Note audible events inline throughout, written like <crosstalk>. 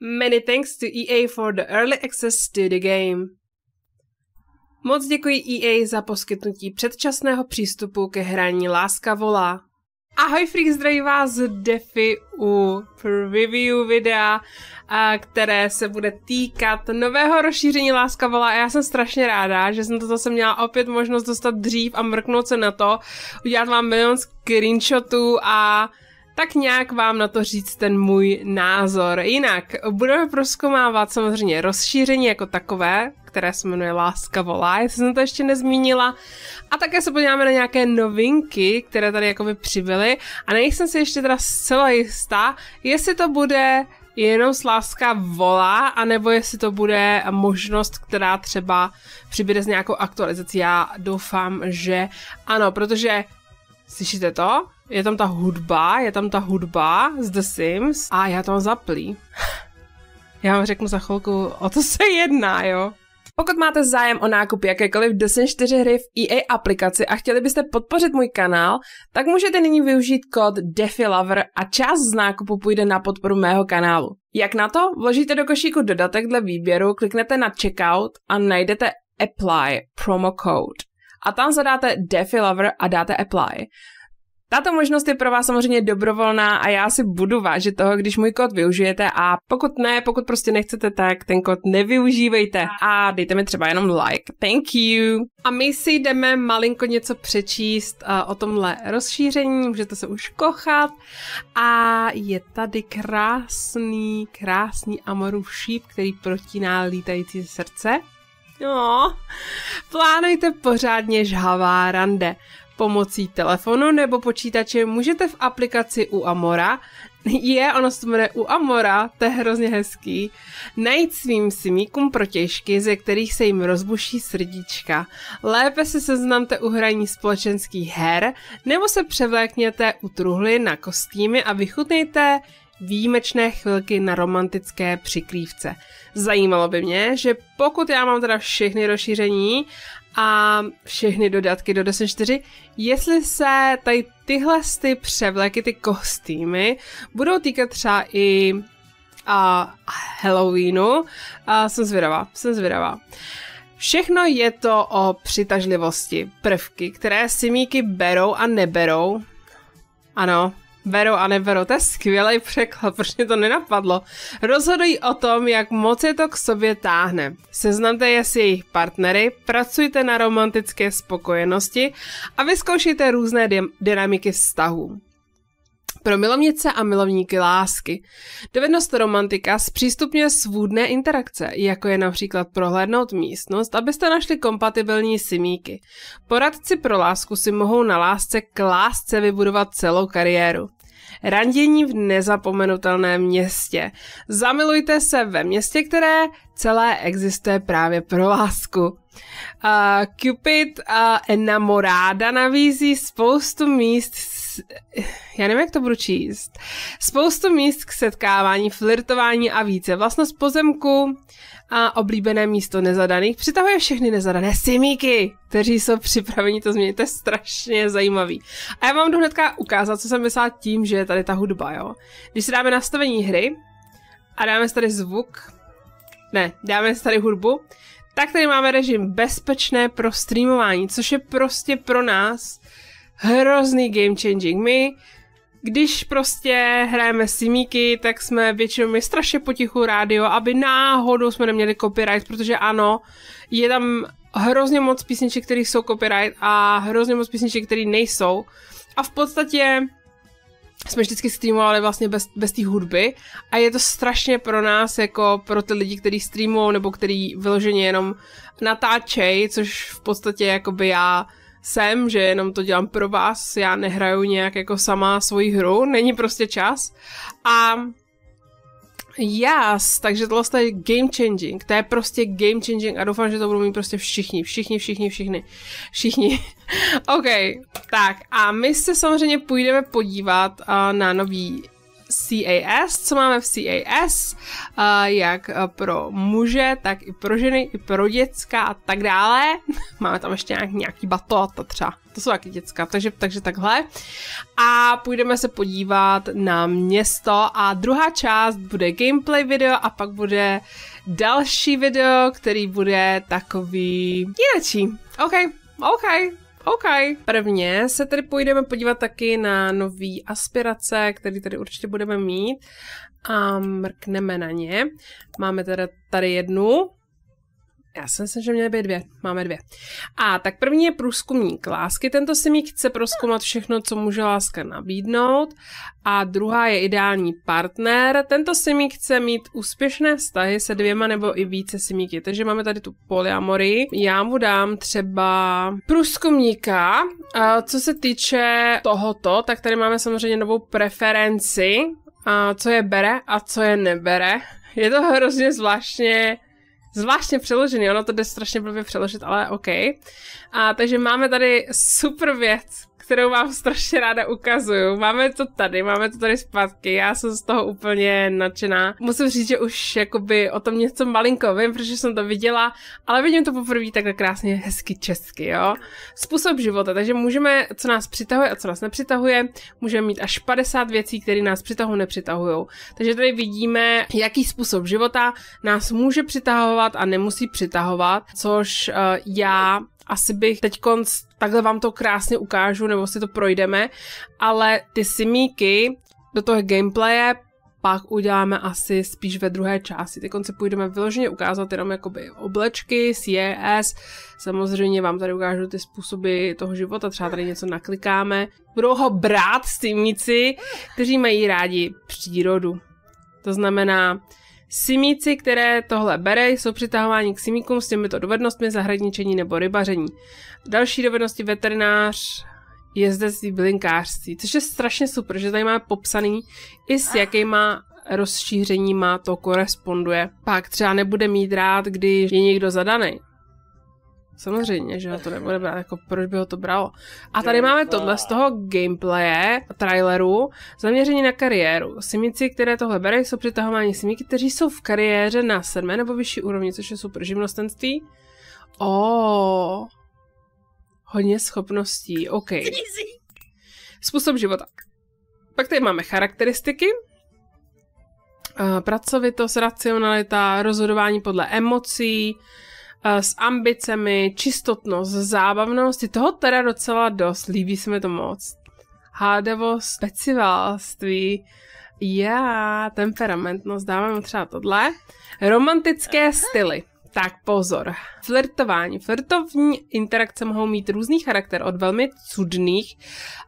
Many thanks to EA for the early access to the game. Moc děkuji EA za poskytnutí předčasného přístupu ke hraní Láska volá. Ahoj Freak, zdraví vás Defi u preview videa, které se bude týkat nového rozšíření Láska volá a já jsem strašně ráda, že jsem to zase měla opět možnost dostat dřív a mrknout se na to, udělat vám milion screenshotů a tak nějak vám na to říct ten můj názor. Jinak budeme proskomávat samozřejmě rozšíření jako takové, které se jmenuje Láska volá, jestli jsem to ještě nezmínila. A také se podíváme na nějaké novinky, které tady jakoby přibyly. A nejsem si ještě teda zcela jistá, jestli to bude jenom láska volá, anebo jestli to bude možnost, která třeba přibude s nějakou aktualizací. Já doufám, že ano, protože slyšíte to? je tam ta hudba, je tam ta hudba z The Sims a já to mám zaplý. <laughs> já vám řeknu za chvilku, o co se jedná, jo. Pokud máte zájem o nákup jakékoliv Sims 4 hry v EA aplikaci a chtěli byste podpořit můj kanál, tak můžete nyní využít kód DefiLover a část z nákupu půjde na podporu mého kanálu. Jak na to? Vložíte do košíku dodatek dle výběru, kliknete na Checkout a najdete Apply promo code. A tam zadáte DefiLover a dáte Apply. Tato možnost je pro vás samozřejmě dobrovolná a já si budu vážit toho, když můj kód využijete a pokud ne, pokud prostě nechcete, tak ten kód nevyužívejte a dejte mi třeba jenom like. Thank you. A my si jdeme malinko něco přečíst eh, o tomhle rozšíření, můžete se už kochat a je tady krásný, krásný amorův šíp, který protíná lítající srdce. No, plánujte pořádně žhavá rande. Pomocí telefonu nebo počítače můžete v aplikaci u Amora, je, ono se jmenuje u Amora, to je hrozně hezký, najít svým simíkům protěžky, ze kterých se jim rozbuší srdíčka. Lépe se seznamte u hraní společenských her, nebo se převlékněte u truhly na kostýmy a vychutnejte výjimečné chvilky na romantické přikrývce. Zajímalo by mě, že pokud já mám teda všechny rozšíření a všechny dodatky do ds 4, jestli se tady tyhle ty převleky, ty kostýmy, budou týkat třeba i a Halloweenu. A jsem zvědavá, jsem zvědavá. Všechno je to o přitažlivosti, prvky, které simíky berou a neberou. Ano, Vero a nevero, to je skvělý překlad, proč mě to nenapadlo. Rozhodují o tom, jak moc je to k sobě táhne. Seznamte je s jejich partnery, pracujte na romantické spokojenosti a vyzkoušejte různé dynamiky vztahů pro milovnice a milovníky lásky. Dovednost romantika zpřístupňuje svůdné interakce, jako je například prohlédnout místnost, abyste našli kompatibilní simíky. Poradci pro lásku si mohou na lásce k lásce vybudovat celou kariéru. Randění v nezapomenutelném městě. Zamilujte se ve městě, které celé existuje právě pro lásku. Uh, Cupid a uh, Enamoráda navízí spoustu míst já nevím, jak to budu číst, spoustu míst k setkávání, flirtování a více. Vlastnost pozemku a oblíbené místo nezadaných přitahuje všechny nezadané simíky, kteří jsou připraveni to změnit. To je strašně zajímavý. A já vám jdu hnedka ukázat, co jsem myslela tím, že je tady ta hudba, jo. Když si dáme nastavení hry a dáme si tady zvuk, ne, dáme si tady hudbu, tak tady máme režim bezpečné pro streamování, což je prostě pro nás hrozný game changing. My, když prostě hrajeme simíky, tak jsme většinou my strašně potichu rádio, aby náhodou jsme neměli copyright, protože ano, je tam hrozně moc písniček, které jsou copyright a hrozně moc písniček, které nejsou. A v podstatě jsme vždycky streamovali vlastně bez, bez té hudby a je to strašně pro nás, jako pro ty lidi, kteří streamují nebo který vyloženě jenom natáčej, což v podstatě jakoby já sem, že jenom to dělám pro vás, já nehraju nějak jako sama svoji hru, není prostě čas. A Yes, takže tohle je game changing, to je prostě game changing a doufám, že to budou mít prostě všichni, všichni, všichni, všichni, všichni. <laughs> ok, tak a my se samozřejmě půjdeme podívat uh, na nový CAS, co máme v CAS, jak e, pro muže, tak i pro ženy, i pro děcka a tak dále. <laughs> Máme tam ještě nějaký, batot a třeba. To jsou taky děcka, takže, takže takhle. A půjdeme se podívat na město a druhá část bude gameplay video a pak bude další video, který bude takový jinačí. OK, OK, OK. Prvně se tedy půjdeme podívat taky na nový aspirace, který tady určitě budeme mít a mrkneme na ně. Máme teda tady jednu, já si myslím, že měly být dvě. Máme dvě. A tak první je průzkumník lásky. Tento si mi chce proskoumat všechno, co může láska nabídnout. A druhá je ideální partner. Tento si mi chce mít úspěšné vztahy se dvěma nebo i více simíky. Takže máme tady tu polyamory. Já mu dám třeba průzkumníka. A co se týče tohoto, tak tady máme samozřejmě novou preferenci. A co je bere a co je nebere. Je to hrozně zvláštně Zvláštně přeložený, ono to jde strašně blbě přeložit, ale OK. A, takže máme tady super věc, kterou vám strašně ráda ukazuju. Máme to tady, máme to tady zpátky, já jsem z toho úplně nadšená. Musím říct, že už jakoby o tom něco malinko vím, protože jsem to viděla, ale vidím to poprvé takhle krásně hezky česky, jo. Způsob života, takže můžeme, co nás přitahuje a co nás nepřitahuje, můžeme mít až 50 věcí, které nás přitahují, nepřitahují. Takže tady vidíme, jaký způsob života nás může přitahovat a nemusí přitahovat, což uh, já asi bych teď konc takhle vám to krásně ukážu, nebo si to projdeme, ale ty simíky do toho gameplaye pak uděláme asi spíš ve druhé části. Teď si půjdeme vyloženě ukázat jenom jakoby oblečky, CES, samozřejmě vám tady ukážu ty způsoby toho života, třeba tady něco naklikáme. Budou ho brát simíci, kteří mají rádi přírodu. To znamená, Simíci, které tohle bere, jsou přitahováni k simíkům s těmito dovednostmi zahradničení nebo rybaření. Další dovednosti veterinář, jezdectví, bylinkářství, což je strašně super, že tady má popsaný i s ah. jakýma rozšíření má to koresponduje. Pak třeba nebude mít rád, když je někdo zadaný. Samozřejmě, že to nebude brát, jako proč by ho to bralo. A tady máme tohle z toho gameplaye, traileru, zaměření na kariéru. Simici, které tohle berou, jsou přitahování simíky, kteří jsou v kariéře na sedmé nebo vyšší úrovni, což je super živnostenství. O, oh, hodně schopností, OK. Způsob života. Pak tady máme charakteristiky, eh, pracovitost, racionalita, rozhodování podle emocí, Eh, s ambicemi, čistotnost, zábavnost, je toho teda docela dost, líbí se mi to moc. Hádavost, peciválství, já, temperamentnost, dávám třeba tohle. Romantické styly. Tak pozor. Flirtování. Flirtovní interakce mohou mít různý charakter, od velmi cudných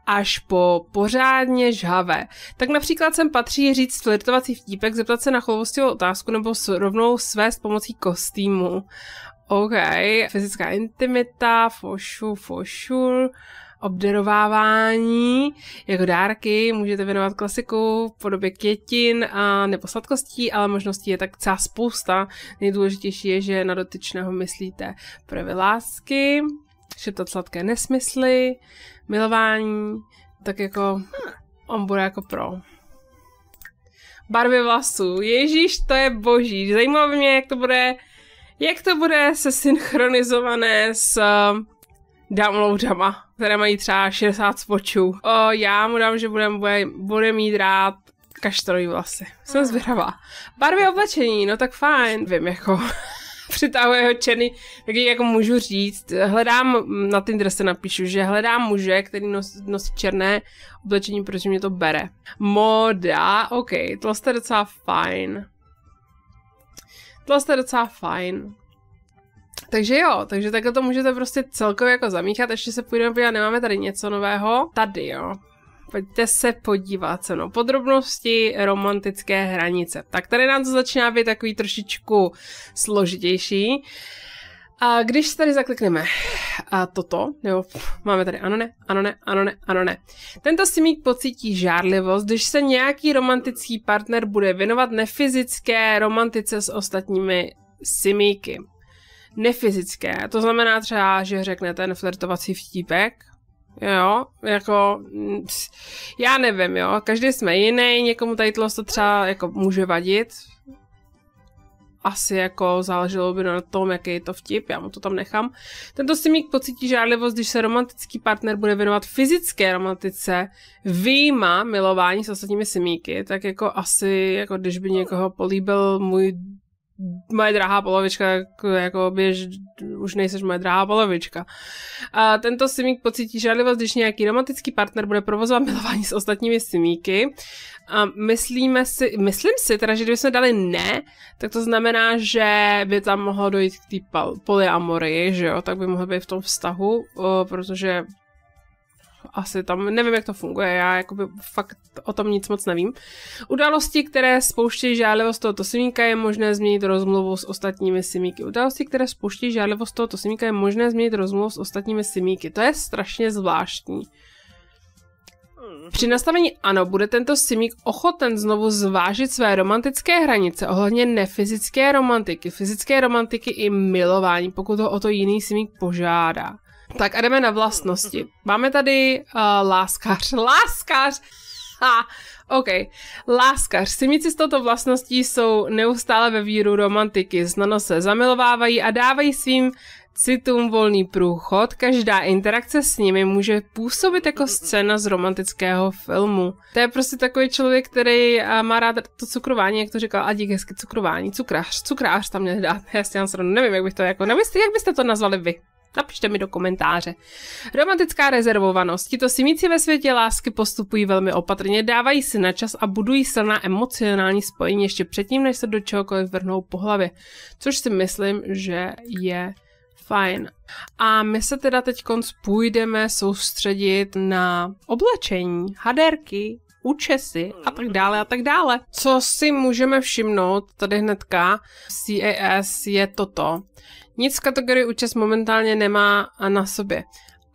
až po pořádně žhavé. Tak například sem patří říct flirtovací vtípek, zeptat se na chovostivou otázku nebo rovnou své s pomocí kostýmu. OK, fyzická intimita, fošu, fošul, obdarovávání, jako dárky, můžete věnovat klasiku v podobě květin a nebo sladkostí, ale možností je tak celá spousta. Nejdůležitější je, že na dotyčného myslíte projevy lásky, šeptat sladké nesmysly, milování, tak jako on bude jako pro barvy vlasů. Ježíš, to je boží. Zajímalo by mě, jak to bude jak to bude se synchronizované s um, downloadama, které mají třeba 60 spočů. O, já mu dám, že budem, bude, bude mít rád kaštrový vlasy. Jsem zvědavá. Barvy oblečení, no tak fajn. Vím, jako <laughs> přitahuje ho černý, tak jako můžu říct, hledám, na Tinder se napíšu, že hledám muže, který nos, nosí černé oblečení, protože mě to bere. Moda, ok, to je docela fajn to je docela fajn. Takže jo, takže takhle to můžete prostě celkově jako zamíchat, ještě se půjdeme podívat, nemáme tady něco nového. Tady jo, pojďte se podívat se, no, podrobnosti romantické hranice. Tak tady nám to začíná být takový trošičku složitější. Uh, a když tady zaklikneme a toto, nebo máme tady ano ne, ano ne, ano ne, ano ne. Tento simík pocítí žárlivost, když se nějaký romantický partner bude věnovat nefyzické romantice s ostatními simíky. Nefyzické, to znamená třeba, že řekne ten flirtovací vtípek, Jo, jako, mm, já nevím, jo, každý jsme jiný, někomu tady to třeba jako může vadit, asi jako záleželo by na tom, jaký je to vtip, já mu to tam nechám. Tento simík pocítí žádlivost, když se romantický partner bude věnovat fyzické romantice, výjima milování s ostatními simíky, tak jako asi, jako když by někoho políbil můj moje drahá polovička, jako, jako běž, už nejseš moje drahá polovička. A tento simík pocítí žádlivost, když nějaký romantický partner bude provozovat milování s ostatními simíky. A myslíme si, myslím si teda, že kdybychom dali ne, tak to znamená, že by tam mohlo dojít k té polyamorii, že jo, tak by mohl být v tom vztahu, protože asi tam, nevím, jak to funguje, já jakoby fakt o tom nic moc nevím. Události, které spouštějí žádlivost tohoto simíka, je možné změnit rozmluvu s ostatními simíky. Události, které spouštějí žádlivost tohoto simíka, je možné změnit rozmluvu s ostatními simíky. To je strašně zvláštní. Při nastavení ano, bude tento simík ochoten znovu zvážit své romantické hranice ohledně nefyzické romantiky, fyzické romantiky i milování, pokud ho o to jiný simík požádá. Tak a jdeme na vlastnosti. Máme tady uh, eh, láskař. <laughs> Láskař! Ha, OK. Láskař. Simici s touto vlastností jsou neustále ve víru romantiky, znano se zamilovávají a dávají svým citům volný průchod, každá interakce s nimi může působit jako scéna z romantického filmu. To je prostě takový člověk, který eh, má rád to cukrování, jak to říkal a dík hezky cukrování, cukrář, cukrář tam měl dát, <laughs> já si nevím, jak bych to jako, nevím, jak byste to nazvali vy. Napište mi do komentáře. Romantická rezervovanost. Tito simíci ve světě lásky postupují velmi opatrně, dávají si na čas a budují silná emocionální spojení ještě předtím, než se do čehokoliv vrhnou po hlavě. Což si myslím, že je fajn. A my se teda teď půjdeme soustředit na oblečení, haderky, účesy a tak dále a tak dále. Co si můžeme všimnout tady hnedka CAS je toto. Nic v kategorii účast momentálně nemá a na sobě.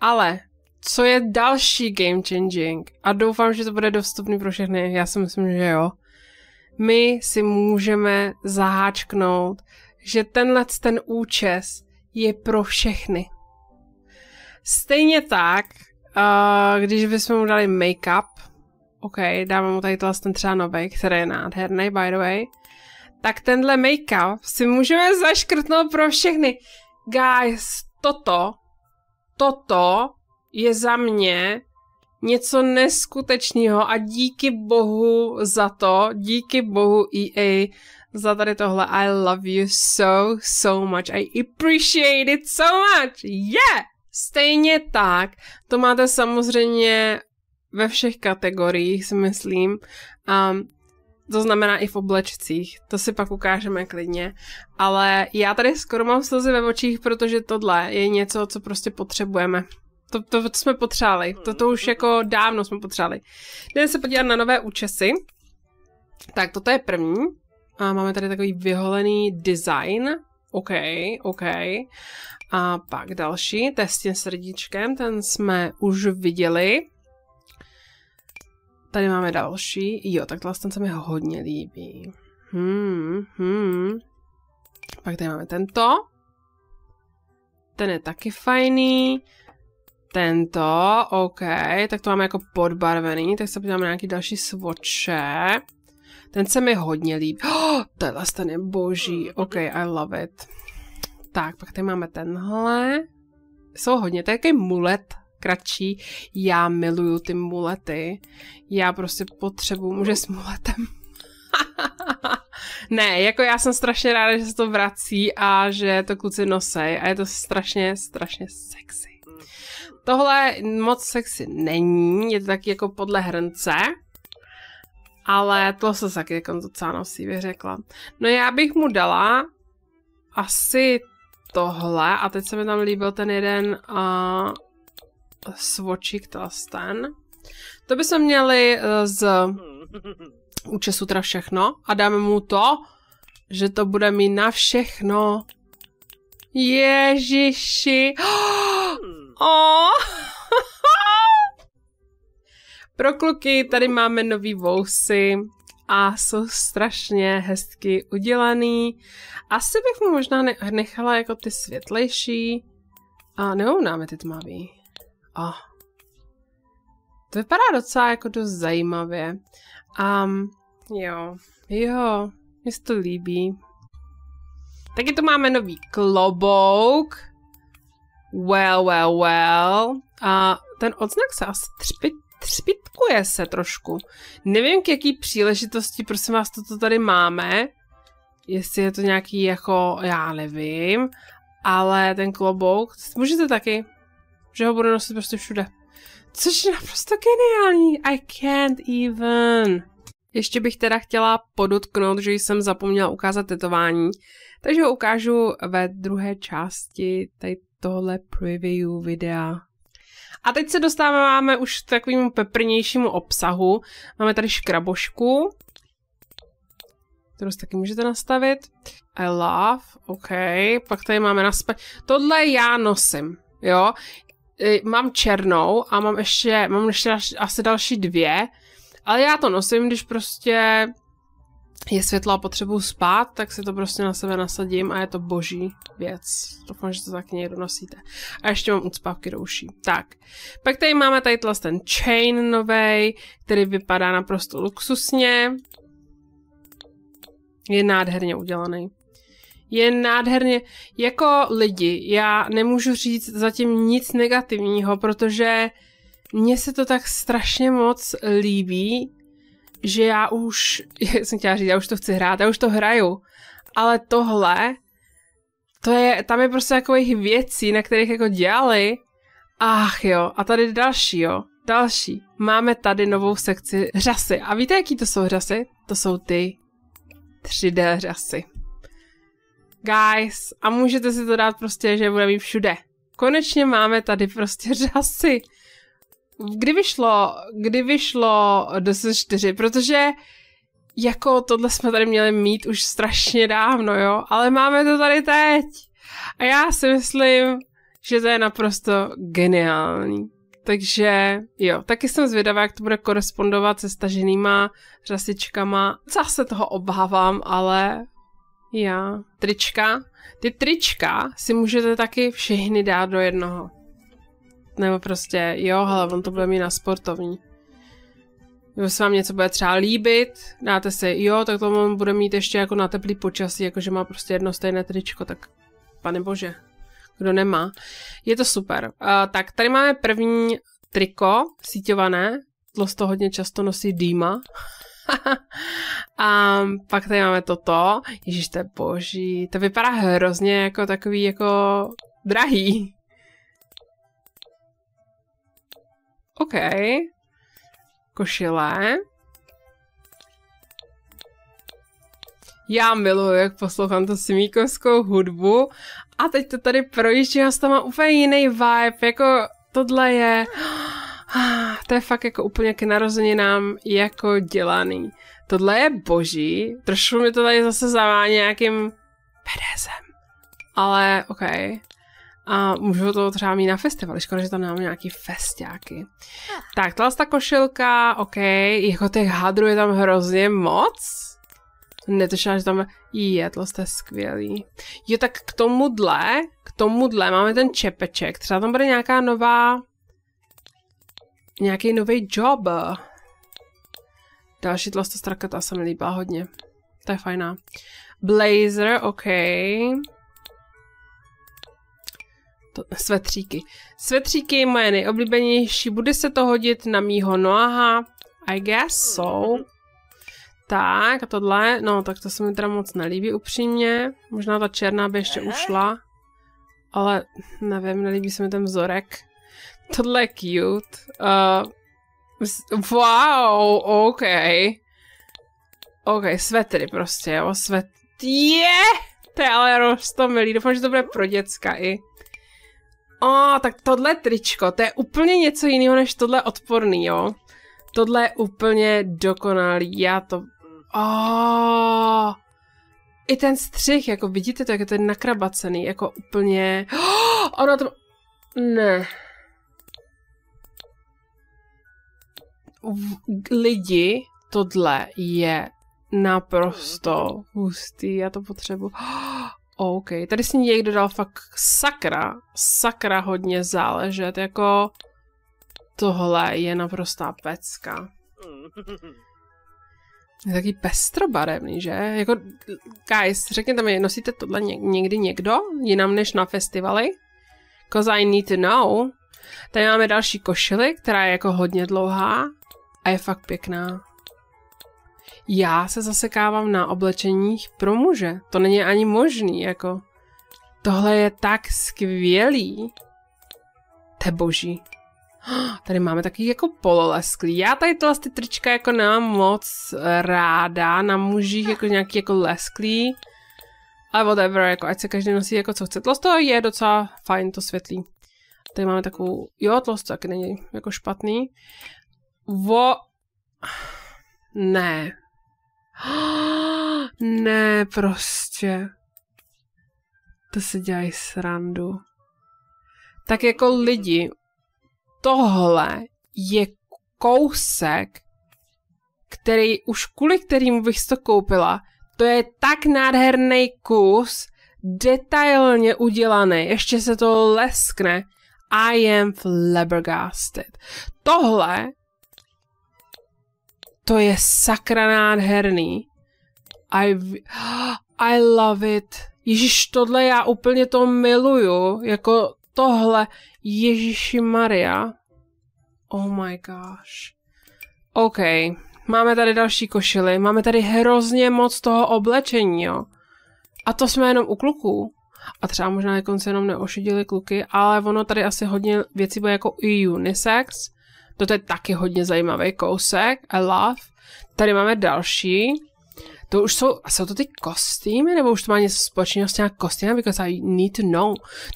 Ale co je další game changing, a doufám, že to bude dostupný pro všechny, já si myslím, že jo, my si můžeme zaháčknout, že tenhle ten účes je pro všechny. Stejně tak, uh, když bychom mu dali make-up, OK, dáme mu tady tohle ten třeba nový, který je nádherný, by the way, tak tenhle make-up si můžeme zaškrtnout pro všechny. Guys, toto, toto je za mě něco neskutečného a díky bohu za to, díky bohu EA za tady tohle. I love you so, so much. I appreciate it so much. Yeah! Stejně tak, to máte samozřejmě ve všech kategoriích, si myslím. Um, to znamená i v oblečcích, to si pak ukážeme klidně. Ale já tady skoro mám slzy ve očích, protože tohle je něco, co prostě potřebujeme. To, to, to jsme potřebovali, to, to už jako dávno jsme potřebovali. Jdeme se podívat na nové účesy. Tak toto je první. A máme tady takový vyholený design. OK, OK. A pak další, to je s tím srdíčkem, ten jsme už viděli. Tady máme další. Jo, tak vlastně se mi hodně líbí. Hmm, hmm. Pak tady máme tento. Ten je taky fajný. Tento, OK, tak to máme jako podbarvený, tak se podíváme na nějaký další svoče. Ten se mi hodně líbí. <gasps> Oh, tenhle ten je boží, mm. OK, I love it. Tak, pak tady máme tenhle. Jsou hodně, to je mulet kratší. Já miluju ty mulety. Já prostě potřebuju muže s muletem. <laughs> ne, jako já jsem strašně ráda, že se to vrací a že to kluci nosej a je to strašně, strašně sexy. Tohle moc sexy není, je to taky jako podle hrnce, ale to se taky jako docela nosí, bych řekla. No já bych mu dala asi tohle a teď se mi tam líbil ten jeden uh, svočík, to stan. To bychom měli eh, z <laughs> účesu teda všechno a dáme mu to, že to bude mít na všechno. Ježiši. <gasps> Oh. <laughs> Pro kluky tady máme nový vousy a jsou strašně hezky udělaný. Asi bych mu možná nechala jako ty světlejší. A neumnáme ty tmavý. A oh. to vypadá docela jako dost zajímavě. A um, jo, jo, mi se to líbí. Taky tu máme nový klobouk. Well, well, well. A ten odznak se asi třpit, třpitkuje se trošku. Nevím, k jaký příležitosti, prosím vás, toto tady máme. Jestli je to nějaký jako, já nevím. Ale ten klobouk, můžete taky že ho bude nosit prostě všude. Což je naprosto geniální. I can't even. Ještě bych teda chtěla podotknout, že jsem zapomněla ukázat tetování, takže ho ukážu ve druhé části tady tohle preview videa. A teď se dostáváme už k takovému peprnějšímu obsahu. Máme tady škrabošku, kterou si taky můžete nastavit. I love, OK. Pak tady máme naspe... Tohle já nosím, jo. Eh, mám černou a mám ještě, mám ještě asi další dvě, ale já to nosím, když prostě je světlo a potřebuju spát, tak si to prostě na sebe nasadím a je to boží věc. Doufám, že to taky někdo nosíte. A ještě mám ucpavky do uší. Tak. Pak tady máme tady ten chain novej, který vypadá naprosto luxusně. Je nádherně udělaný je nádherně, jako lidi, já nemůžu říct zatím nic negativního, protože mně se to tak strašně moc líbí, že já už, <laughs> jak jsem chtěla říct, já už to chci hrát, já už to hraju, ale tohle, to je, tam je prostě takových věcí, na kterých jako dělali, ach jo, a tady další jo, další. Máme tady novou sekci řasy. A víte, jaký to jsou řasy? To jsou ty 3D řasy guys. A můžete si to dát prostě, že bude mít všude. Konečně máme tady prostě <laughs> řasy. Kdy vyšlo, kdy vyšlo DS4, protože jako tohle jsme tady měli mít už strašně dávno, jo, ale máme to tady teď. A já si myslím, že to je naprosto geniální. Takže jo, taky jsem zvědavá, jak to bude korespondovat se staženýma řasičkama. Zase se toho obávám, ale já. Trička. Ty trička si můžete taky všechny dát do jednoho. Nebo prostě, jo, ale on to bude mít na sportovní. Nebo se vám něco bude třeba líbit, dáte si, jo, tak to on bude mít ještě jako na teplý počasí, jakože má prostě jedno stejné tričko, tak pane bože, kdo nemá. Je to super. Uh, tak tady máme první triko, síťované, Tlos to hodně často nosí Dýma. <laughs> a pak tady máme toto. Ježíš, to je boží. To vypadá hrozně jako takový jako drahý. OK. Košile. Já miluju, jak poslouchám tu smíkovskou hudbu a teď to tady projíždím já s tam mám úplně jiný vibe, jako tohle je... <gasps> Ah, to je fakt jako úplně k nám jako dělaný. Tohle je boží, trošku mi to tady zase zavání nějakým PDSem. Ale OK. A můžu to třeba mít na festivali, škoda, že tam nemám nějaký festiáky. Tak, tohle ta košilka, OK, jako těch hadrů je tam hrozně moc. Netušila, že tam je, to je skvělý. Jo, tak k tomuhle, k tomuhle máme ten čepeček. Třeba tam bude nějaká nová nějaký nový job. Další tlastostraka, ta se mi líbá hodně. To je fajná. Blazer, OK. To, svetříky. Svetříky moje nejoblíbenější. Bude se to hodit na mýho Noaha? I guess so. Mhm. Tak, a tohle, no tak to se mi teda moc nelíbí upřímně. Možná ta černá by ještě ušla. Ale nevím, nelíbí se mi ten vzorek. Tohle je cute. Uh, wow, OK. OK, svetry prostě, jo, svet... Je! Yeah! To je ale rostomilý, doufám, že to bude pro děcka i. O, oh, tak tohle tričko, to je úplně něco jiného než tohle odporný, jo. Tohle je úplně dokonalý, já to... Oh, I ten střih, jako vidíte to, jak je to nakrabacený, jako úplně... Oh, <gasps> ono to... Ne, lidi tohle je naprosto hustý, já to potřebuji. Oh, <gasps> OK, tady si někdo dal fakt sakra, sakra hodně záležet, jako tohle je naprostá pecka. Je taky pestrobarevný, že? Jako, guys, řekněte mi, nosíte tohle někdy někdo? Jinam než na festivaly? Cause I need to know. Tady máme další košili, která je jako hodně dlouhá a je fakt pěkná. Já se zasekávám na oblečeních pro muže. To není ani možný, jako. Tohle je tak skvělý. To je boží. <gasps> Tady máme taky jako pololesklý. Já tady tohle ty trička jako nemám moc ráda. Na mužích jako nějaký jako lesklý. Ale whatever, jako ať se každý nosí jako co chce. Tlosto je docela fajn to světlý. Tady máme takovou, jo, tlosto taky není jako špatný. Vo... Ne. <gasps> Ne, prostě. To se dělají srandu. Tak jako lidi, tohle je kousek, který už kvůli kterým bych to koupila, to je tak nádherný kus, detailně udělaný, ještě se to leskne. I am flabbergasted. Tohle to je sakra nádherný. I, <gasps> I love it. Ježíš, tohle já úplně to miluju. Jako tohle. Ježíši Maria. Oh my gosh. OK. Máme tady další košily. Máme tady hrozně moc toho oblečení, jo. A to jsme jenom u kluků. A třeba možná konci jenom neošidili kluky, ale ono tady asi hodně věcí bude jako i unisex. To je taky hodně zajímavý kousek. I love. Tady máme další. To už jsou, a jsou to ty kostýmy, nebo už to má něco společného s těmi kostýmy, because I need to know.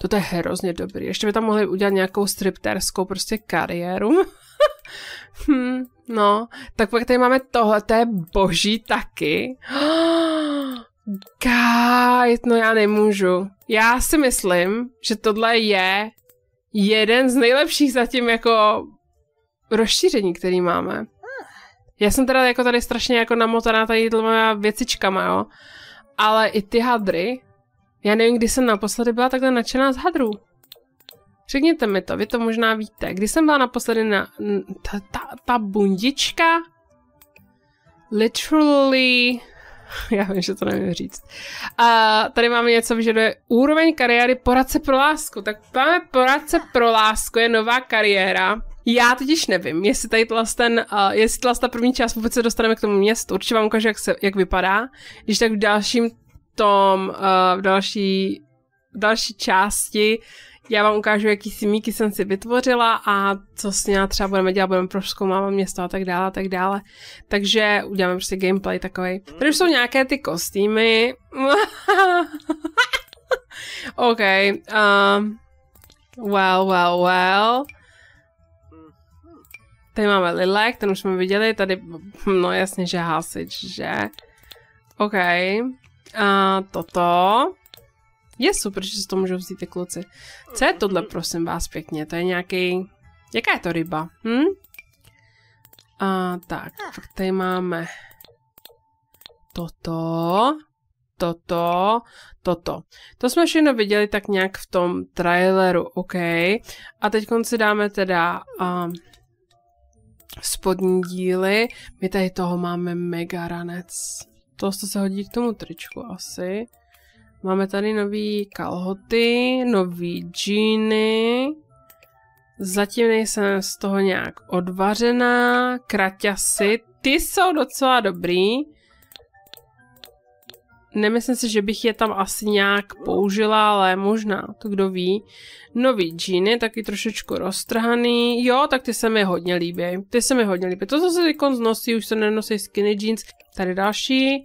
To je hrozně dobrý. Ještě by tam mohli udělat nějakou stripterskou prostě kariéru. <laughs> hmm, no, tak pak tady máme tohle, to je boží taky. <gasps> Guide, no já nemůžu. Já si myslím, že tohle je jeden z nejlepších zatím jako rozšíření, který máme. Já jsem teda jako tady strašně jako namotaná tady dvěma věcičkama, jo. Ale i ty hadry, já nevím, kdy jsem naposledy byla takhle nadšená z hadrů. Řekněte mi to, vy to možná víte. Kdy jsem byla naposledy na... Ta, ta, ta bundička? Literally... <laughs> Já vím, že to nevím říct. A tady máme něco, je úroveň kariéry poradce pro lásku. Tak máme poradce pro lásku, je nová kariéra. Já totiž nevím, jestli tady ten, uh, jestli ta první část vůbec se dostaneme k tomu městu. Určitě vám ukážu, jak, se, jak vypadá. Když tak v dalším tom, uh, v další, v další části já vám ukážu, jaký si míky jsem si vytvořila a co s ní třeba budeme dělat, budeme proskoumávat město a tak dále a tak dále. Takže uděláme prostě gameplay takový. Tady už jsou nějaké ty kostýmy. <laughs> OK. Um, well, well, well. Tady máme Lilek, ten už jsme viděli, tady, no jasně, že hasič, že? OK. A toto. Je super, že se to můžou vzít ty kluci. Co je tohle, prosím vás, pěkně? To je nějaký... Jaká je to ryba? Hm? A tak, tak tady máme toto, toto, toto. To jsme všechno viděli tak nějak v tom traileru, OK. A teď si dáme teda... Um, spodní díly. My tady toho máme mega ranec. To, se hodí k tomu tričku asi. Máme tady nový kalhoty, nový džíny. Zatím nejsem z toho nějak odvařená. Kraťasy, ty jsou docela dobrý. Nemyslím si, že bych je tam asi nějak použila, ale možná, to kdo ví. Nový džíny, taky trošičku roztrhaný. Jo, tak ty se mi hodně líbí. Ty se mi hodně líbí. To, co se teď nosí, už se nenosí skinny jeans. Tady další.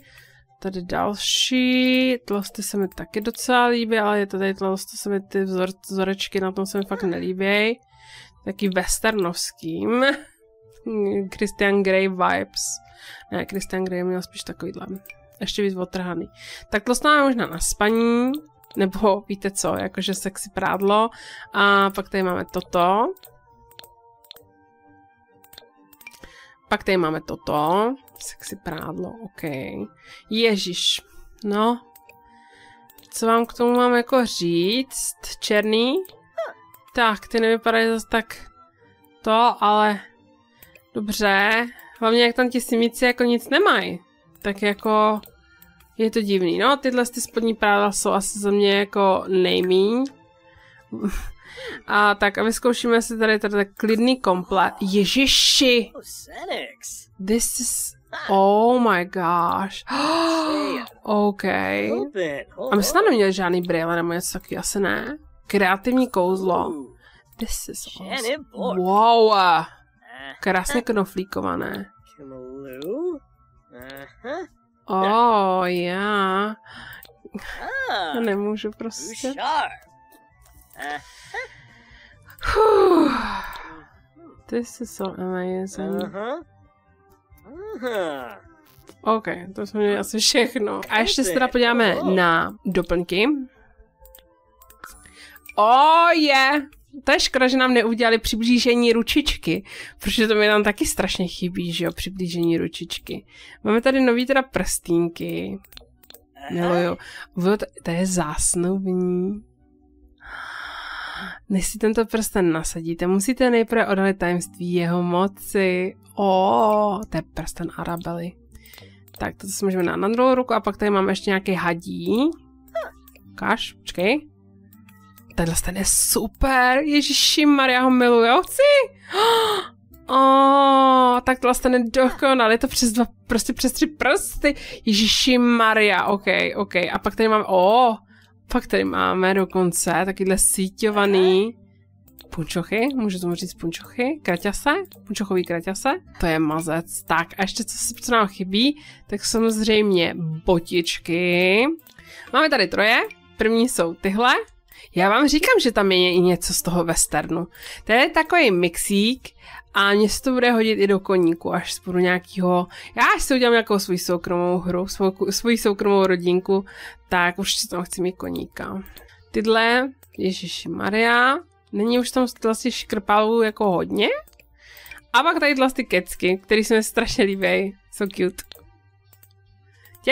Tady další, Tlosty se mi taky docela líbí, ale je to tady tlasty se mi ty vzor, vzorečky, na tom se mi fakt nelíbí. Taky westernovským. <laughs> Christian Grey vibes. Ne, Christian Grey měl spíš takovýhle ještě víc otrhaný. Tak to snáme možná na spaní, nebo víte co, jakože sexy prádlo. A pak tady máme toto. Pak tady máme toto. Sexy prádlo, ok. Ježíš, no. Co vám k tomu mám jako říct? Černý? Tak, ty nevypadají zase tak to, ale dobře. Hlavně jak tam ti simici jako nic nemají tak jako je to divný. No, tyhle ty spodní práva jsou asi za mě jako nejmíň. <laughs> A tak a vyzkoušíme si tady tady klidný komplet. Ježiši! Oh, This is... Ah. Oh my gosh. <gasps> OK. A my jsme tam neměli žádný brýle nebo něco taky, asi ne. Kreativní kouzlo. This is awesome. Wow. Eh. Krásně knoflíkované. Uh-huh. Oh, ah, já. Yeah. Nemůžu prostě. This is so amazing. OK, to jsme měli asi všechno. A ještě se teda podíváme oh. na doplňky. Oh yeah! To je škoda, že nám neudělali přiblížení ručičky, protože to mi nám taky strašně chybí, že jo, přiblížení ručičky. Máme tady nový teda prstínky. Miluju. To, to je zásnubní. Než si tento prsten nasadíte, musíte nejprve odhalit tajemství jeho moci. O, to je prsten Arabely. Tak, to si můžeme na, na druhou ruku a pak tady máme ještě nějaký hadí. Kaš, počkej. Tenhle ten je super, Ježíši Maria, ho miluju, já chci. Oh, <gasps> tak tohle ten je dokonal, je to přes dva, prostě přes tři prsty. Ježíši Maria, ok, ok. A pak tady máme, oh, pak tady máme dokonce takovýhle síťovaný punčochy, můžu tomu říct punčochy, kraťase, punčochový kraťase, to je mazec. Tak a ještě co, co nám chybí, tak samozřejmě botičky. Máme tady troje, první jsou tyhle, já vám říkám, že tam je i něco z toho westernu. To je takový mixík a mě se to bude hodit i do koníku, až spolu nějakýho, já až si udělám nějakou svou soukromou hru, svou, svou soukromou rodinku, tak už si tam chci mít koníka. Tyhle, Ježíši Maria, není už tam vlastně škrpalů jako hodně? A pak tady ty kecky, které se mi strašně líbí, jsou cute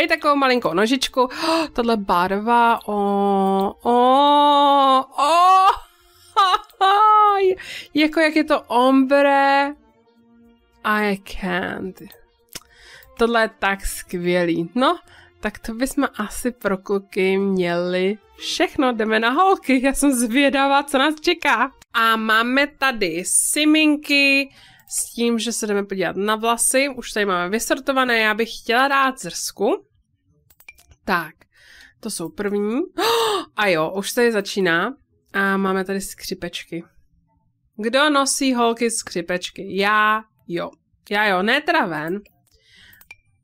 jí takovou malinkou nožičku. Oh, tohle barva. oh, oh, oh. <laughs> Jako jak je to ombre. I can't. Tohle je tak skvělý. No, tak to bychom asi pro kluky měli všechno. Jdeme na holky. Já jsem zvědavá, co nás čeká. A máme tady siminky, s tím, že se jdeme podívat na vlasy. Už tady máme vysortované, já bych chtěla dát zrsku. Tak, to jsou první. <gasps> a jo, už tady začíná. A máme tady skřipečky. Kdo nosí holky skřipečky? Já jo. Já jo, ne teda ven.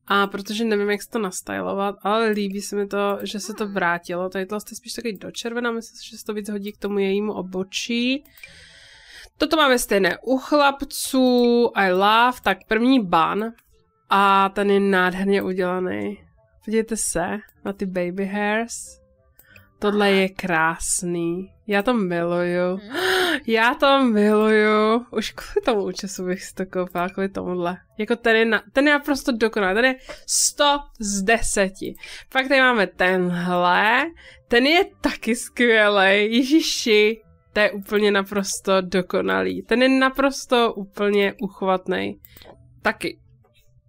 A protože nevím, jak se to nastylovat, ale líbí se mi to, že se to vrátilo. Tady to je spíš takový do červena, myslím, že se to víc hodí k tomu jejímu obočí. Toto máme stejné u chlapců, I love, tak první ban a ten je nádherně udělaný. Podívejte se na ty baby hairs. Tohle je krásný. Já to miluju. <gasps> Já to miluju. Už kvůli tomu účesu bych si to koupila, kvůli tomuhle. Jako ten je, na, ten je naprosto dokonalý. Ten je 100 z 10. Pak tady máme tenhle. Ten je taky skvělý. Ježiši. To je úplně naprosto dokonalý. Ten je naprosto úplně uchvatný. Taky.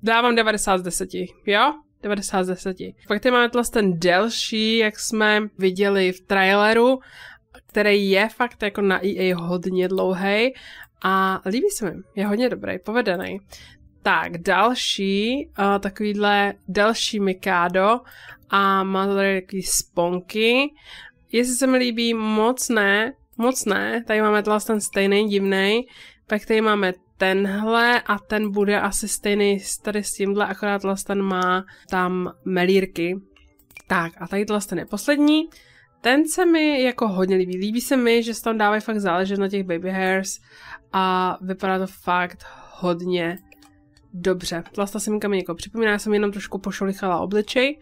Dávám 90 z 10, jo? 90 z 10. Pak tady máme ten delší, jak jsme viděli v traileru, který je fakt jako na EA hodně dlouhý a líbí se mi, je hodně dobrý, povedený. Tak, další, uh, takovýhle další Mikado a má tady takový sponky. Jestli se mi líbí, moc ne, Moc ne, tady máme ten stejný divný, pak tady máme tenhle a ten bude asi stejný tady s tímhle, akorát ten má tam melírky. Tak a tady ten je poslední. Ten se mi jako hodně líbí. Líbí se mi, že se tam dávají fakt záležet na těch baby hairs a vypadá to fakt hodně Dobře, tlasta jsem mi kam jako připomíná, jsem jenom trošku pošolichala obličej.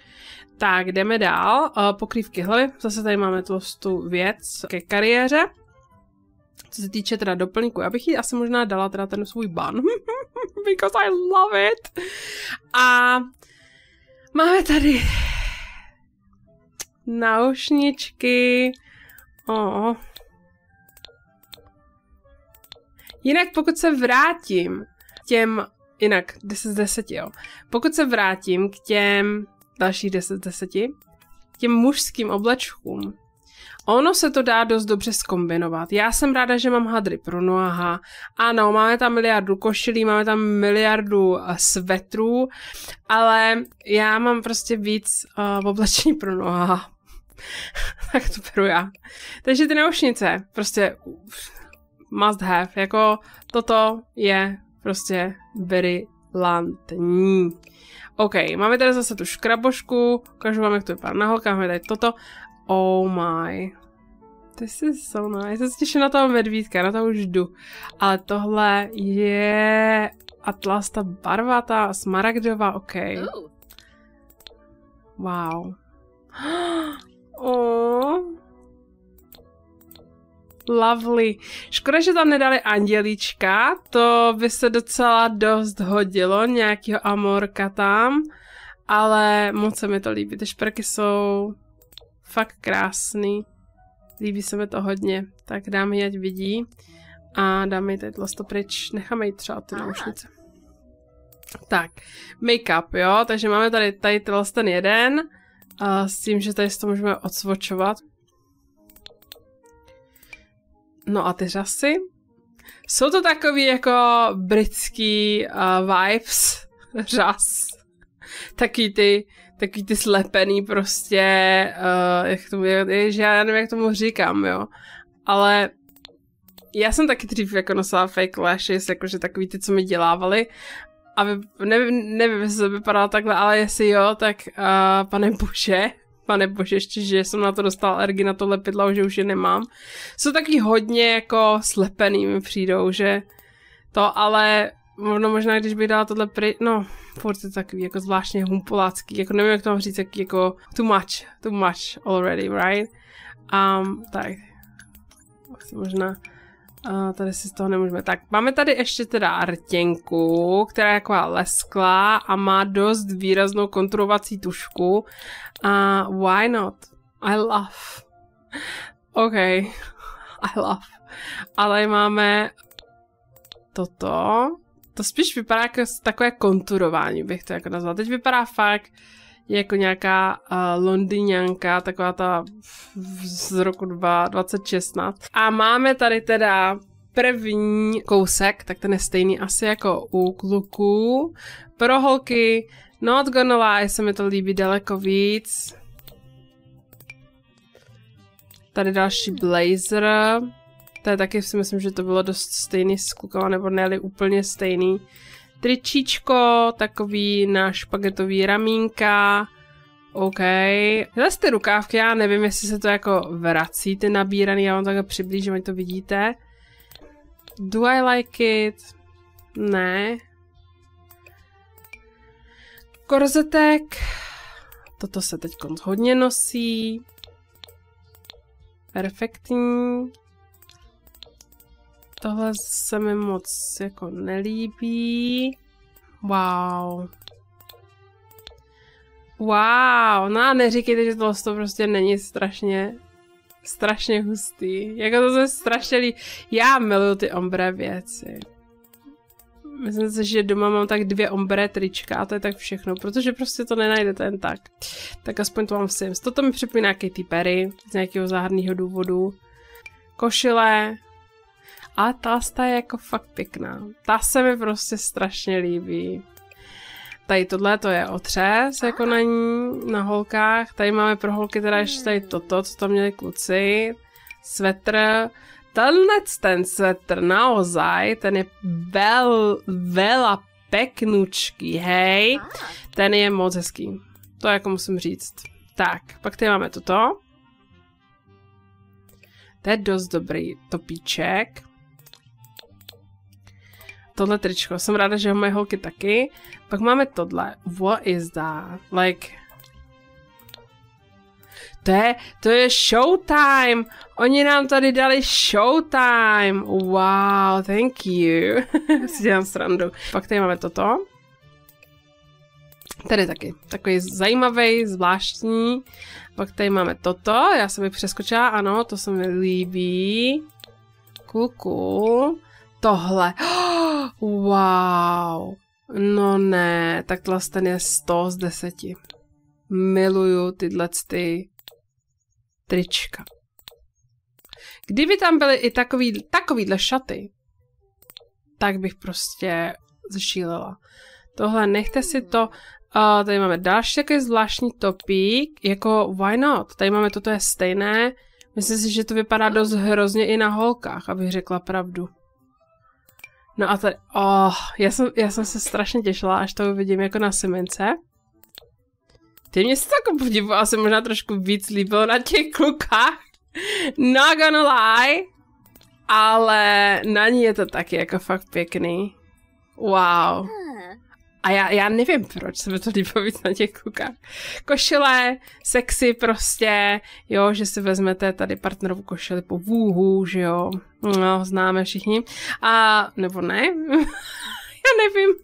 Tak, jdeme dál. Eh, pokrývky hlavy. Zase tady máme tu věc ke kariéře. Co se týče teda doplňku, já bych jí asi možná dala teda ten svůj ban. <laughs> Because I love it. A máme tady naušničky. Oh. Jinak pokud se vrátím těm Jinak, 10 z 10, jo. Pokud se vrátím k těm dalších 10 z 10, těm mužským oblečkům, Ono se to dá dost dobře skombinovat. Já jsem ráda, že mám hadry pro Noaha. Ano, máme tam miliardu košilí, máme tam miliardu eh, svetrů, ale já mám prostě víc uh, oblečení pro noha. <laughs> tak to beru já. Takže ty neušnice, prostě uf, must have. Jako toto je Prostě brilantní. OK, máme tady zase tu škrabošku, ukážu vám, jak to vypadá na holka, máme tady toto. Oh my. This is so nice. Já se těším na toho medvídka, na to už jdu. Ale tohle je atlas, ta barva, ta smaragdová, OK. Wow. <gasps> Oh, Lovely. Škoda, že tam nedali andělíčka, to by se docela dost hodilo, nějakýho amorka tam, ale moc se mi to líbí, ty šperky jsou fakt krásný. Líbí se mi to hodně, tak dáme ji, ať vidí a dáme ji tady vlastně to pryč, necháme ji třeba ty náušnice. Tak, make-up, jo, takže máme tady, tady ten jeden, a s tím, že tady si to můžeme odsvočovat. No a ty řasy? Jsou to takový jako britský uh, vibes <laughs> řas. Taký ty, taký ty slepený prostě, uh, jak tomu, je, že já nevím, jak tomu říkám, jo. Ale já jsem taky dřív jako nosila fake lashes, jakože takový ty, co mi dělávali. A nevím, nevím, jestli to vypadalo takhle, ale jestli jo, tak uh, pane bože, pane bože, ještě, že jsem na to dostal alergii na to lepidla, že už je nemám. Jsou taky hodně jako slepený mi přijdou, že to, ale no, možná, když by dala tohle pry, no, furt je takový jako zvláštně humpolácký, jako nevím, jak to mám říct, taky, jako too much, too much already, right? Um, tak, možná a tady si z toho nemůžeme. Tak, máme tady ještě teda rtěnku, která je taková lesklá a má dost výraznou kontrolovací tušku. A why not? I love. OK. I love. Ale máme toto. To spíš vypadá jako takové konturování, bych to jako nazvala. Teď vypadá fakt je jako nějaká uh, londýňanka, taková ta z roku 2016. A máme tady teda první kousek, tak ten je stejný asi jako u kluků. Pro holky, not gonna lie, se mi to líbí daleko víc. Tady další blazer. To je taky si myslím, že to bylo dost stejný s klukama, nebo ne úplně stejný tričičko, takový na špagetový ramínka, OK. zase ty rukávky, já nevím, jestli se to jako vrací, ty nabíraný, já vám takhle přiblížím, ať to vidíte. Do I like it? Ne. Korzetek. Toto se teď hodně nosí. Perfektní. Tohle se mi moc jako nelíbí. Wow. Wow, no a neříkejte, že tohle to prostě není strašně, strašně hustý. Jako to se strašně líbí. Já miluju ty ombre věci. Myslím si, že doma mám tak dvě ombre trička a to je tak všechno, protože prostě to nenajdete jen tak. Tak aspoň to mám v Sims. Toto mi připomíná Katy Perry z nějakého záhadného důvodu. Košile, a ta, sta je jako fakt pěkná. Ta se mi prostě strašně líbí. Tady tohle to je otřes, jako na ní, na holkách. Tady máme pro holky teda ještě tady toto, co tam měli kluci. Svetr. Tenhle ten svetr naozaj, ten je vel, vela peknučký, hej. Ten je moc hezký. To jako musím říct. Tak, pak tady máme toto. To je dost dobrý topíček tohle tričko. Jsem ráda, že ho mají holky taky. Pak máme tohle. What is that? Like... To je, to je showtime! Oni nám tady dali showtime! Wow, thank you. <laughs> si dělám srandu. Pak tady máme toto. Tady taky. Takový zajímavý, zvláštní. Pak tady máme toto. Já jsem mi přeskočila, ano, to se mi líbí. Kuku. Tohle. <gasps> Oh! Wow, no ne, tak ten je 100 z 10. Miluju tyhle ty trička. Kdyby tam byly i takový, takovýhle šaty, tak bych prostě zšílela. Tohle nechte si to. Uh, tady máme další takový zvláštní topík, jako why not? Tady máme toto je stejné. Myslím si, že to vypadá dost hrozně i na holkách, abych řekla pravdu. No a tady, oh, já jsem, já jsem se strašně těšila, až to uvidím jako na semence. Ty mě se tak podivu asi možná trošku víc líbilo na těch klukách. Not gonna lie. Ale na ní je to taky jako fakt pěkný. Wow. A já, já nevím, proč se mi to líbilo víc na těch klukách. Košile, sexy prostě, jo, že si vezmete tady partnerovou košili po vůhu, že jo, no, známe všichni. A, nebo ne, <laughs> já nevím.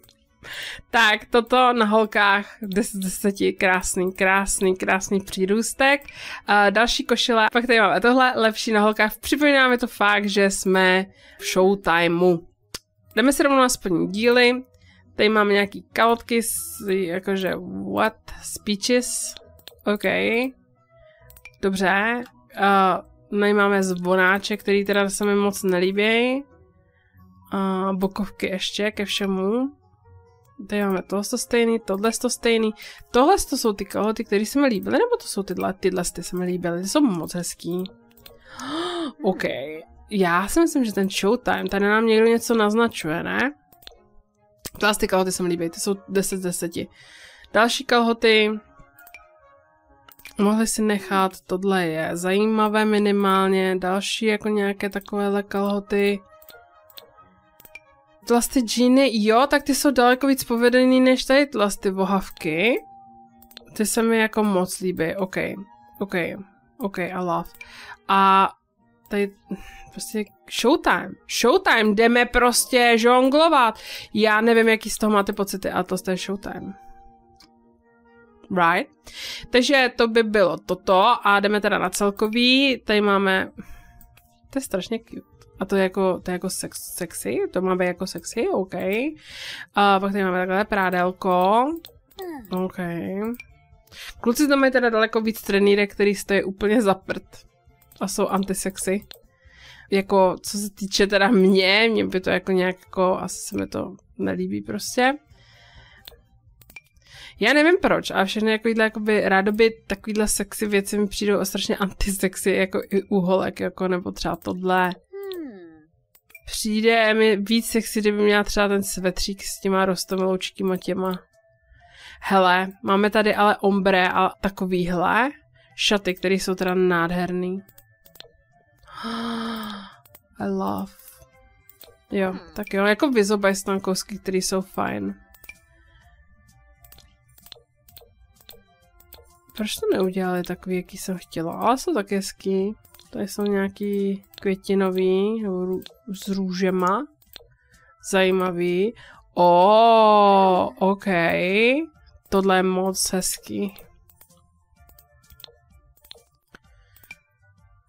Tak, toto na holkách 10 10, krásný, krásný, krásný přírůstek. A další košile, pak tady máme tohle, lepší na holkách. Připomínáme to fakt, že jsme v showtimeu. Jdeme se rovnou na spodní díly. Tady mám nějaký kalotky, s, jakože what, speeches, ok, dobře. Uh, tady máme zvonáče, který teda se mi moc nelíbějí. Uh, bokovky ještě ke všemu. Tady máme tohle to stejný, tohle to stejný. Tohle to jsou ty kaloty, které se mi líbily, nebo to jsou tyhle, tyhle ty se mi líbily, ty jsou moc hezký. <gasps> OK, já si myslím, že ten showtime, tady nám někdo něco naznačuje, ne? To ty kalhoty se mi líbí, ty jsou 10 z 10. Další kalhoty, mohli si nechat, tohle je zajímavé minimálně, další jako nějaké takovéhle kalhoty. Tlasty džíny, jo, tak ty jsou daleko víc povedený než tady tlasty bohavky. Ty se mi jako moc líbí, ok, ok, ok, I love. A tady, prostě showtime, showtime, jdeme prostě žonglovat. Já nevím, jaký z toho máte pocity, a to je showtime. Right? Takže to by bylo toto a jdeme teda na celkový. Tady máme... To je strašně cute. A to je jako, to je jako sex, sexy? To má být jako sexy? OK. A pak tady máme takhle prádelko. OK. Kluci to mají teda daleko víc trenýrek, který stojí úplně zaprt. A jsou antisexy. Jako, co se týče teda mě, mě by to jako nějak jako, asi se mi to nelíbí prostě. Já nevím proč, ale všechny jako takovýhle, jakoby, rádoby takovýhle sexy věci mi přijdou o strašně antisexy, jako i holek, jako, nebo třeba tohle. Hmm. Přijde mi víc sexy, kdyby měla třeba ten svetřík s těma rostomiloučkýma těma. Hele, máme tady ale ombre a takovýhle šaty, které jsou teda nádherný. <gasps> I love. Jo, hmm. tak jo, jako vyzobaj stankovský, který jsou fajn. Proč to neudělali takový, jaký jsem chtěla? Ale jsou tak hezký. Tady jsou nějaký květinový, nebo s růžema. Zajímavý. O, oh, OK. Tohle je moc hezký.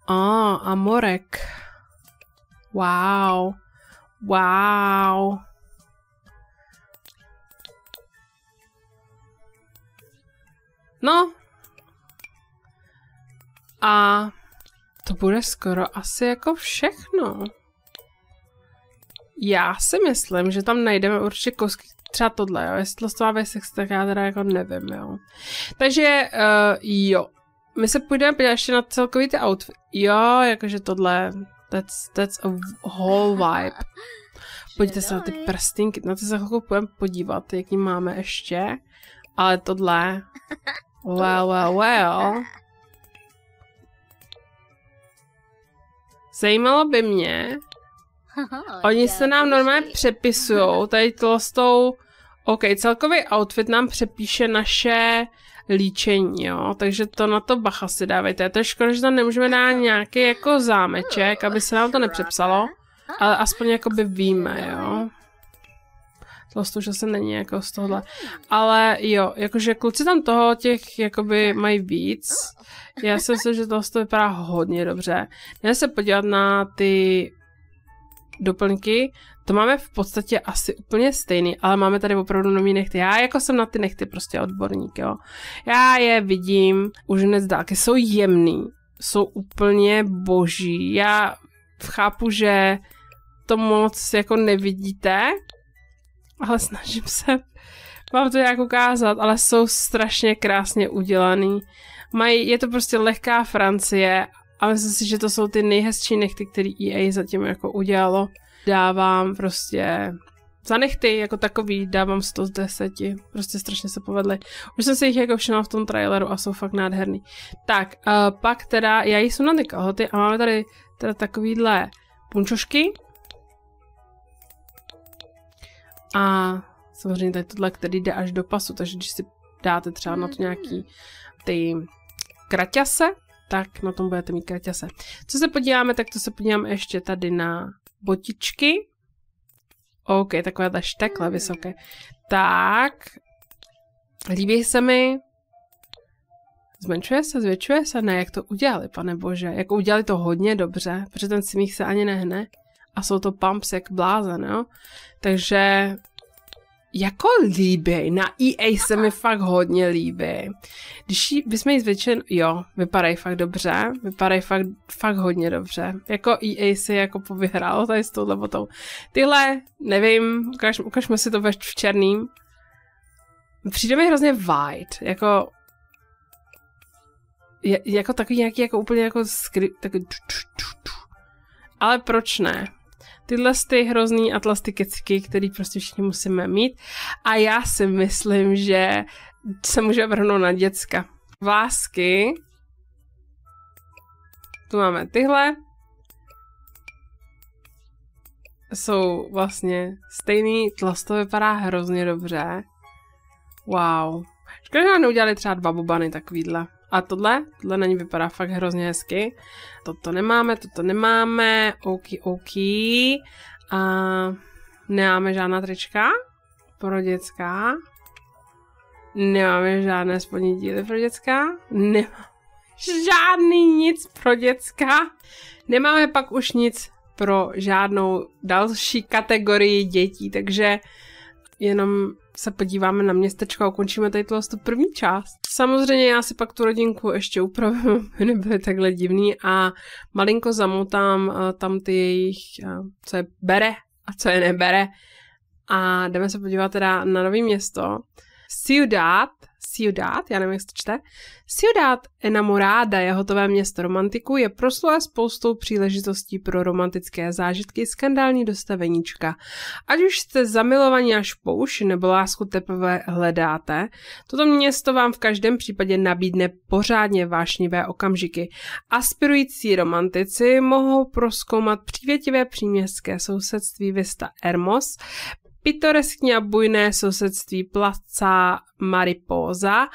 A, ah, amorek. Wow. Wow. No. A to bude skoro asi jako všechno. Já si myslím, že tam najdeme určitě kousky, třeba tohle, jo. Jestli to věc, tak já teda jako nevím, jo. Takže, uh, jo my se půjdeme podívat ještě na celkový ty outfit. Jo, jakože tohle, that's, that's a whole vibe. <laughs> Pojďte se na ty prstinky, na ty se chvilku půjdeme podívat, jaký máme ještě. Ale tohle, <laughs> well, well, well. Zajímalo by mě, <laughs> oni se nám normálně přepisují, tady to s tou, ok, celkový outfit nám přepíše naše líčení, jo, takže to na to bacha si dávejte. To je škoda, že tam nemůžeme dát nějaký jako zámeček, aby se nám to nepřepsalo, ale aspoň jako by víme, jo. Lost že se není jako z tohohle. Ale jo, jakože kluci tam toho těch jakoby mají víc. Já si myslím, že tohle to vypadá hodně dobře. Jdeme se podívat na ty doplňky, to máme v podstatě asi úplně stejný, ale máme tady opravdu nový nechty. Já jako jsem na ty nechty prostě odborník, jo. Já je vidím, už hned z dálky, jsou jemný, jsou úplně boží. Já chápu, že to moc jako nevidíte, ale snažím se vám to nějak ukázat, ale jsou strašně krásně udělaný. Mají, je to prostě lehká Francie a myslím si, že to jsou ty nejhezčí nechty, který EA zatím jako udělalo. Dávám prostě za nechty jako takový dávám 100 z 10. Prostě strašně se povedly. Už jsem si jich jako všimla v tom traileru a jsou fakt nádherný. Tak, uh, pak teda, já jí jsem na ty kalhoty a máme tady teda takovýhle punčošky. A samozřejmě tady tohle, který jde až do pasu, takže když si dáte třeba na to nějaký hmm. ty kraťase, tak na tom budete mít kraťase. Co se podíváme, tak to se podíváme ještě tady na botičky. OK, takové ta štekla vysoké. Tak, líbí se mi. Zmenšuje se, zvětšuje se? Ne, jak to udělali, pane bože. Jako udělali to hodně dobře, protože ten smích se ani nehne. A jsou to pumps jak blázen, jo. Takže jako líbí. Na EA se mi fakt hodně líbí. Když jí, bychom jí zvětšen, jo, vypadají fakt dobře, vypadají fakt, fakt hodně dobře. Jako EA si jako povyhrálo tady s touhle botou. Tyhle, nevím, ukaž, ukažme si to ve, v černým. Přijde mi hrozně white, jako je, jako takový nějaký jako úplně jako skry, tak, ču, ču, ču, ču. Ale proč ne? tyhle ty hrozný atlasty kecky, který prostě všichni musíme mít. A já si myslím, že se může vrhnout na děcka. Vlásky. Tu máme tyhle. Jsou vlastně stejný, tlas to vypadá hrozně dobře. Wow. Škoda, že nám neudělali třeba dva bobany takovýhle. A tohle, tohle na ní vypadá fakt hrozně hezky. Toto nemáme, toto nemáme, ok, ok. A nemáme žádná trička pro dětská. Nemáme žádné spodní díly pro dětská. Nemáme žádný nic pro dětská. Nemáme pak už nic pro žádnou další kategorii dětí, takže jenom se podíváme na městečko a ukončíme tady tu první část. Samozřejmě já si pak tu rodinku ještě upravím, <laughs> aby nebyly takhle divný a malinko zamotám eh, tam ty jejich, eh, co je bere a co je nebere. A jdeme se podívat teda na nový město. Ciudad Ciudad, já nevím, jak se to čte, Ciudad Enamorada je hotové město romantiku, je proslulé spoustou příležitostí pro romantické zážitky, skandální dostaveníčka. Ať už jste zamilovaní až po uši, nebo lásku teprve hledáte, toto město vám v každém případě nabídne pořádně vášnivé okamžiky. Aspirující romantici mohou proskoumat přívětivé příměstské sousedství Vista Hermos, pitoreskně a bujné sousedství placa Mariposa,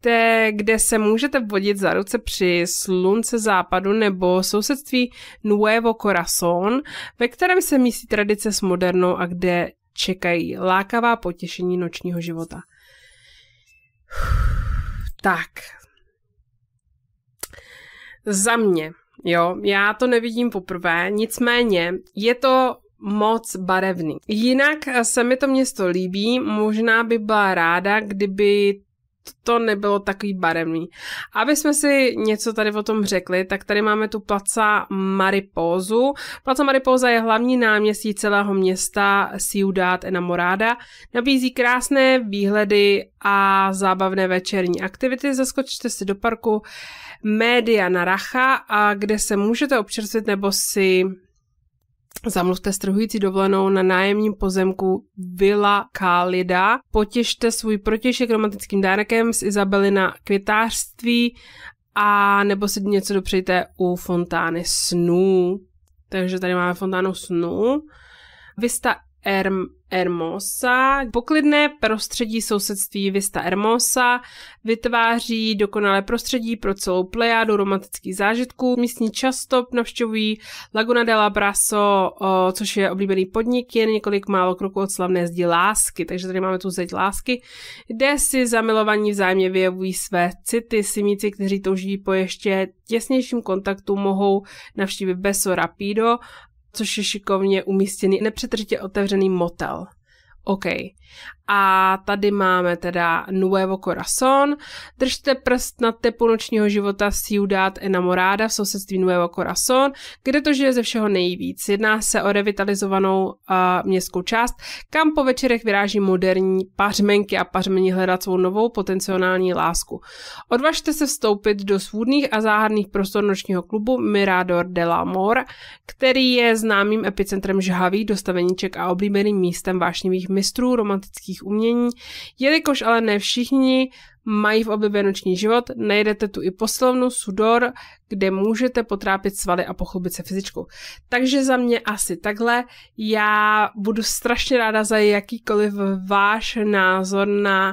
kde, kde se můžete vodit za ruce při slunce západu nebo sousedství Nuevo Corazon, ve kterém se místí tradice s modernou a kde čekají lákavá potěšení nočního života. Tak. Za mě, jo, já to nevidím poprvé, nicméně je to moc barevný. Jinak eh, se mi to město líbí, možná by byla ráda, kdyby to nebylo takový barevný. Aby jsme si něco tady o tom řekli, tak tady máme tu placa Maripozu. Placa Maripoza je hlavní náměstí celého města Ciudad Enamorada. Nabízí krásné výhledy a zábavné večerní aktivity. Zaskočte si do parku Media Naracha, a kde se můžete občerstvit nebo si Zamluvte strhující dovolenou na nájemním pozemku Villa Kalida, Potěšte svůj protěšek romantickým dárkem z Izabely na květářství a nebo si něco dopřejte u fontány snů. Takže tady máme fontánu snů. Vista Erm Hermosa. Poklidné prostředí sousedství Vista Hermosa vytváří dokonalé prostředí pro celou plejádu romantických zážitků. Místní často navštěvují Laguna la Brasso, což je oblíbený podnik, jen několik málo kroků od slavné zdi lásky. Takže tady máme tu zeď lásky, kde si zamilovaní vzájemně vyjevují své city. Simíci, kteří touží po ještě těsnějším kontaktu, mohou navštívit Beso Rapido což je šikovně umístěný nepřetržitě otevřený motel. OK. A tady máme teda Nuevo Corazon. Držte prst na tepu nočního života Ciudad Enamorada v sousedství Nuevo Corazon, kde to žije ze všeho nejvíc. Jedná se o revitalizovanou uh, městskou část, kam po večerech vyráží moderní pařmenky a pařmení hledat svou novou potenciální lásku. Odvažte se vstoupit do svůdných a záhadných prostor nočního klubu Mirador del Amor, který je známým epicentrem žhavých dostaveniček a oblíbeným místem vášnivých mistrů romantických umění, jelikož ale ne všichni mají v oblibě noční život, najdete tu i poslovnu Sudor, kde můžete potrápit svaly a pochlubit se fyzičkou. Takže za mě asi takhle. Já budu strašně ráda za jakýkoliv váš názor na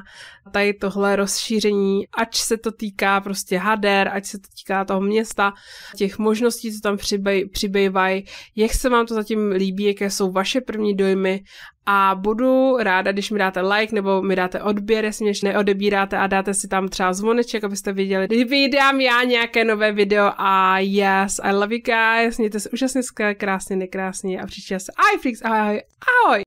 tady tohle rozšíření, ač se to týká prostě hader, ať se to týká toho města, těch možností, co tam přibej, přibývají, jak se vám to zatím líbí, jaké jsou vaše první dojmy a budu ráda, když mi dáte like nebo mi dáte odběr, jestli mě neodebíráte a dáte si tam třeba zvoneček, abyste viděli, kdy vydám já nějaké nové video a yes, I love you guys, mějte se úžasně, krásně, nekrásně a příště se I freaks, ahoj, ahoj.